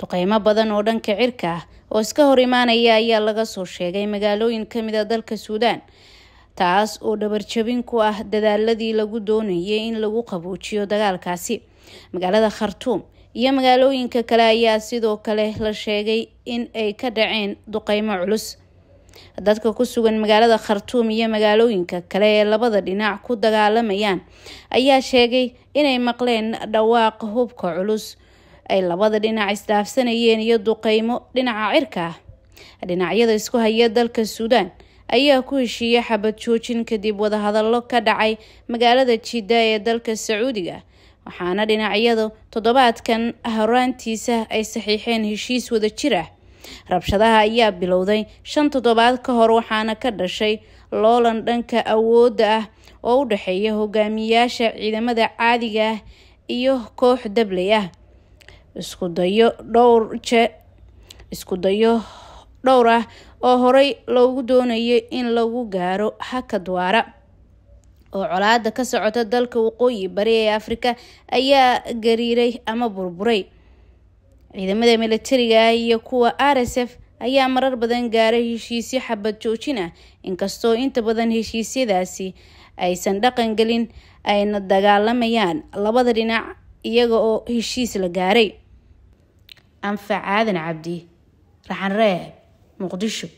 duqeymo badan oo dhanka cirka ah oo iska hor imaanaya ayaa laga soo sheegay magaalooyin kamid a ah dalka suudaan taas oo dhabarjabin ku ah dadaaladii lagu doonayay in lagu qaboujiyo dagaalkaasi magaalada khartuum iyo magaalooyinka kale ayaa sidoo kale la sheegay in ay ka dhaceen duqeymo culus dadka ku sugan magaalada khartuum iyo magaalooyinka kale ee labada dhinac ku dagaalamayaan ayaa sheegay inay maqleen dhawaaq hubka culus ay labada dhinac isdhaafsanayeen iyo duqeymo dhinaca cirka ah dhinacyada isku haya dalka suudaan ayaa ku heshiiyey xabad joojin kadib wadahadallo ka dhacay magaalada jidda ee dalka sacuudiga waxaana dhinacyadu toddobaadkan horaantiisa ay saxiixeen heshiis wada jir ah rabshadaha ayaa bilowday shan toddobaad ka hor waxaana ka dhashay loolan dhanka awoodda ah oo u dhexeeya hogaamiyaasha ciidamada caadiga ah iyo koox dabley ah iskudayo dayo dhowr je isku dayo dhowr ah oo horey loogu doonayay in lagu gaaro hakad waara oo colaada ka socota dalka waqooyi bari ee afrika ayaa gariiray ama burburay ciidamada milatariga ah iyo kuwa r s f ayaa marar badan gaaray heshiisyo xabad joojin ah inkastoo inta badan heshiisyadaasi aysan dhaqangelin ayna dagaalamayaan labada dhinac iyaga oo heshiis la gaaray anfac aadan cabdi raxan reeb muqdisho